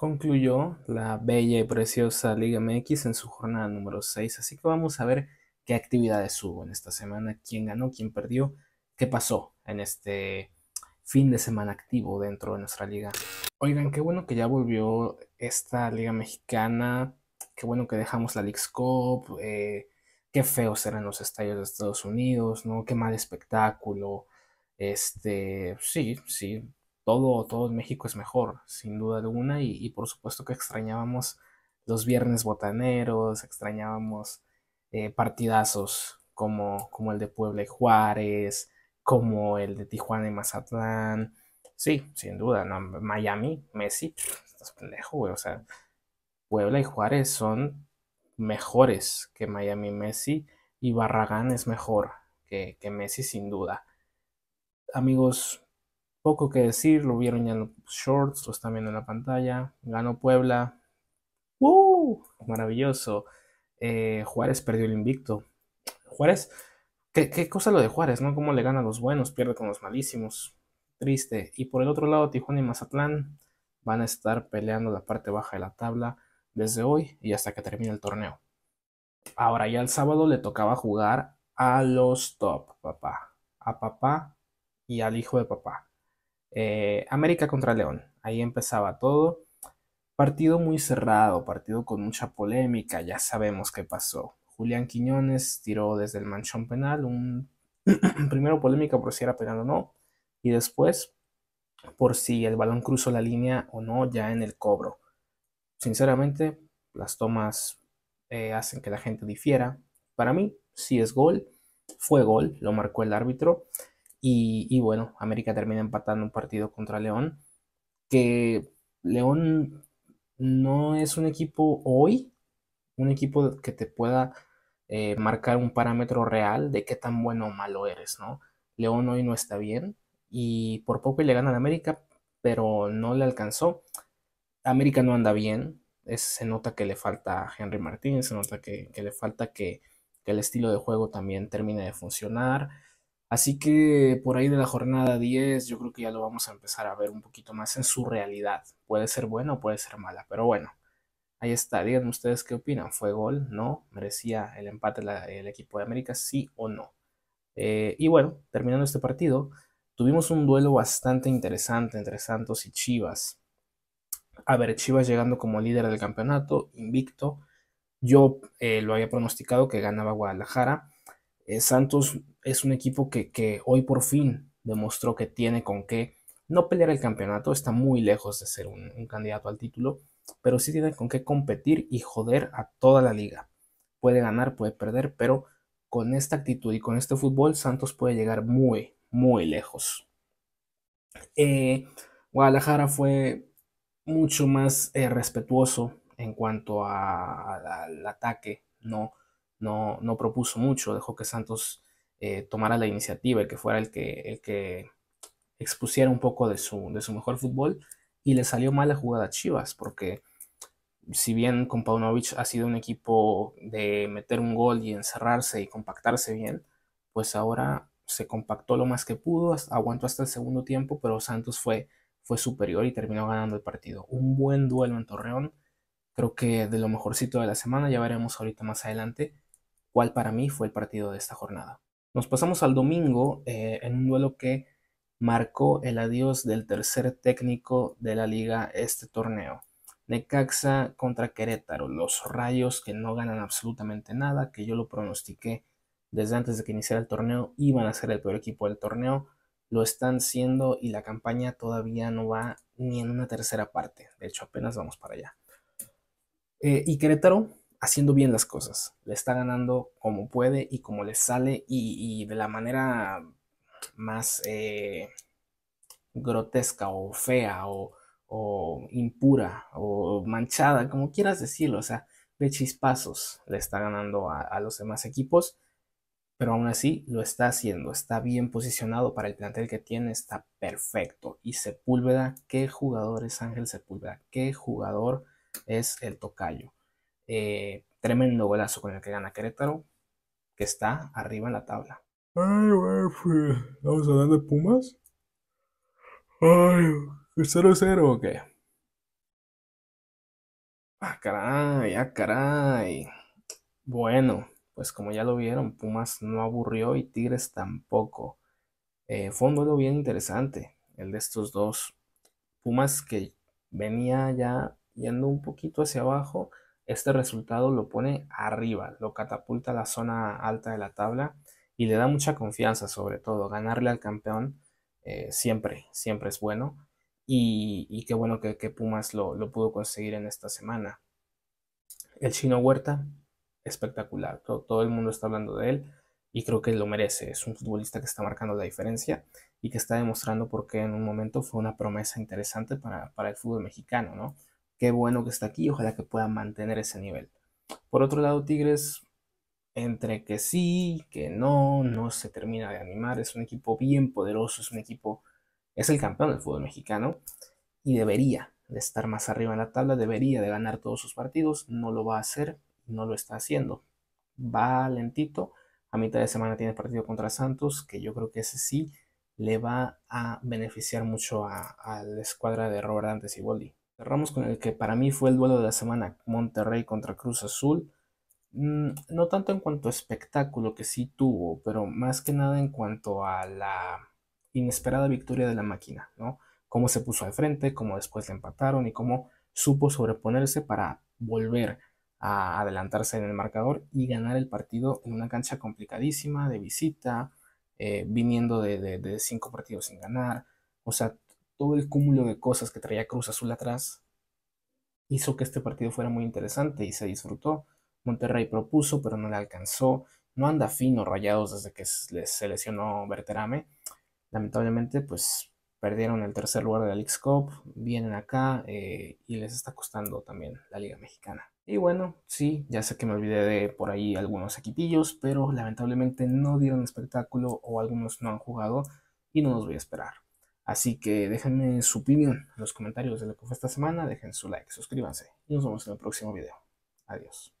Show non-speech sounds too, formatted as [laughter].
concluyó la bella y preciosa Liga MX en su jornada número 6. Así que vamos a ver qué actividades hubo en esta semana, quién ganó, quién perdió, qué pasó en este fin de semana activo dentro de nuestra liga. Oigan, qué bueno que ya volvió esta liga mexicana, qué bueno que dejamos la League's Cup, eh, qué feos eran los estadios de Estados Unidos, ¿no? Qué mal espectáculo. Este, sí, sí, todo, México es mejor, sin duda alguna, y, por supuesto que extrañábamos los viernes botaneros, extrañábamos eh, partidazos como, como el de Puebla y Juárez, como el de Tijuana y Mazatlán. Sí, sin duda, Miami, Messi, estás pendejo, güey. O sea, Puebla y Juárez son mejores que Miami y Messi y Barragán es mejor que, que Messi, sin duda. Amigos, poco que decir, lo vieron ya en los shorts, lo están viendo en la pantalla. Ganó Puebla. ¡Woo! Maravilloso. Eh, Juárez perdió el invicto. Juárez, ¿qué, ¿qué, cosa lo de Juárez, ¿no? Cómo le gana a los buenos, pierde con los malísimos. Triste. Y por el otro lado, Tijuana y Mazatlán van a estar peleando la parte baja de la tabla desde hoy y hasta que termine el torneo. Ahora ya el sábado le tocaba jugar a los top, papá. A papá y al hijo de papá. Eh, América contra León, ahí empezaba todo. Partido muy cerrado, partido con mucha polémica, ya sabemos qué pasó. Julián Quiñones tiró desde el manchón penal, un [clears throat] primero polémica por si era penal o no, y después por si el balón cruzó la línea o no ya en el cobro. Sinceramente, las tomas eh, hacen que la gente difiera. Para mí, si es gol, fue gol, lo marcó el árbitro. Y, bueno, América termina empatando un partido contra León, que León no es un equipo hoy, un equipo que te pueda eh, marcar un parámetro real de qué tan bueno o malo eres, ¿no? León hoy no está bien y por poco le gana América, pero no le alcanzó. América no anda bien, se nota que le falta a Henry Martínez, se nota que, le falta que, que, el estilo de juego también termine de funcionar. Así que por ahí de la jornada 10 yo creo que ya lo vamos a empezar a ver un poquito más en su realidad. Puede ser buena o puede ser mala, pero bueno, ahí está. Díganme ustedes qué opinan. ¿Fue gol? ¿No? ¿Merecía el empate el equipo de América? ¿Sí o no? Eh, y bueno, terminando este partido, tuvimos un duelo bastante interesante entre Santos y Chivas. A ver, Chivas llegando como líder del campeonato, invicto. Yo eh, lo había pronosticado que ganaba Guadalajara. Eh, Santos es un equipo que, hoy por fin demostró que tiene con qué no pelear el campeonato, está muy lejos de ser un, candidato al título, pero sí tiene con qué competir y joder a toda la liga. Puede ganar, puede perder, pero con esta actitud y con este fútbol, Santos puede llegar muy, muy lejos. Eh, Guadalajara fue mucho más eh, respetuoso en cuanto al ataque, ¿no? no, propuso mucho, dejó que Santos eh, tomara la iniciativa y que fuera el que, el que expusiera un poco de su, de su mejor fútbol. Y le salió mal la jugada a Chivas, porque si bien con Paunovic ha sido un equipo de meter un gol y encerrarse y compactarse bien, pues ahora se compactó lo más que pudo, aguantó hasta el segundo tiempo, pero Santos fue, fue superior y terminó ganando el partido. Un buen duelo en Torreón, creo que de lo mejorcito de la semana, ya veremos ahorita más adelante cuál para mí fue el partido de esta jornada. Nos pasamos al domingo eh, en un duelo que marcó el adiós del tercer técnico de la liga este torneo. Necaxa contra Querétaro, los rayos que no ganan absolutamente nada, que yo lo pronostiqué desde antes de que iniciara el torneo, iban a ser el peor equipo del torneo, lo están siendo y la campaña todavía no va ni en una tercera parte, de hecho apenas vamos para allá. Eh, y Querétaro, haciendo bien las cosas. Le está ganando como puede y como le sale y, de la manera más eh, grotesca o fea o, impura o manchada, como quieras decirlo. O sea, de chispazos le está ganando a, a los demás equipos, pero aún así lo está haciendo. Está bien posicionado para el plantel que tiene, está perfecto. Y Sepúlveda, qué jugador es Ángel Sepúlveda, qué jugador es el tocayo eh, tremendo golazo con el que gana Querétaro, que está arriba en la tabla. Ay, vamos a hablar de Pumas. Ay, 0-0 o qué? Ah, caray, ah, caray. Bueno, pues como ya lo vieron, Pumas no aburrió y Tigres tampoco. Eh, fue un duelo bien interesante, el de estos dos. Pumas que venía ya yendo un poquito hacia abajo, este resultado lo pone arriba, lo catapulta a la zona alta de la tabla y le da mucha confianza sobre todo. Ganarle al campeón eh, siempre, siempre es bueno. Y, qué bueno que, Pumas lo, pudo conseguir en esta semana. El chino Huerta, espectacular. Todo, el mundo está hablando de él y creo que lo merece. Es un futbolista que está marcando la diferencia y que está demostrando por qué en un momento fue una promesa interesante para, para el fútbol mexicano, ¿no? qué bueno que está aquí, ojalá que pueda mantener ese nivel. Por otro lado, Tigres, entre que sí, que no, no se termina de animar, es un equipo bien poderoso, es un equipo, es el campeón del fútbol mexicano y debería de estar más arriba en la tabla, debería de ganar todos sus partidos, no lo va a hacer, no lo está haciendo. Va lentito, a mitad de semana tiene partido contra Santos, que yo creo que ese sí le va a beneficiar mucho a, la escuadra de Robert y Siboldi. Cerramos con el que para mí fue el duelo de la semana, Monterrey contra Cruz Azul. Mm, no tanto en cuanto a espectáculo que sí tuvo, pero más que nada en cuanto a la inesperada victoria de la máquina, ¿no? Cómo se puso al frente, cómo después le empataron y cómo supo sobreponerse para volver a adelantarse en el marcador y ganar el partido en una cancha complicadísima de visita, eh, viniendo de cinco partidos sin ganar. O sea, todo el cúmulo de cosas que traía Cruz Azul atrás hizo que este partido fuera muy interesante y se disfrutó. Monterrey propuso, pero no le alcanzó. No anda fino rayados desde que les lesionó Berterame. Lamentablemente, pues perdieron el tercer lugar de la League Cup, vienen acá eh, y les está costando también la Liga Mexicana. Y bueno, sí, ya sé que me olvidé de por ahí algunos equipillos, pero lamentablemente no dieron espectáculo o algunos no han jugado y no los voy a esperar. Así que déjenme su opinión en los comentarios de lo que fue esta semana, dejen su like, suscríbanse y nos vemos en el próximo video. Adiós.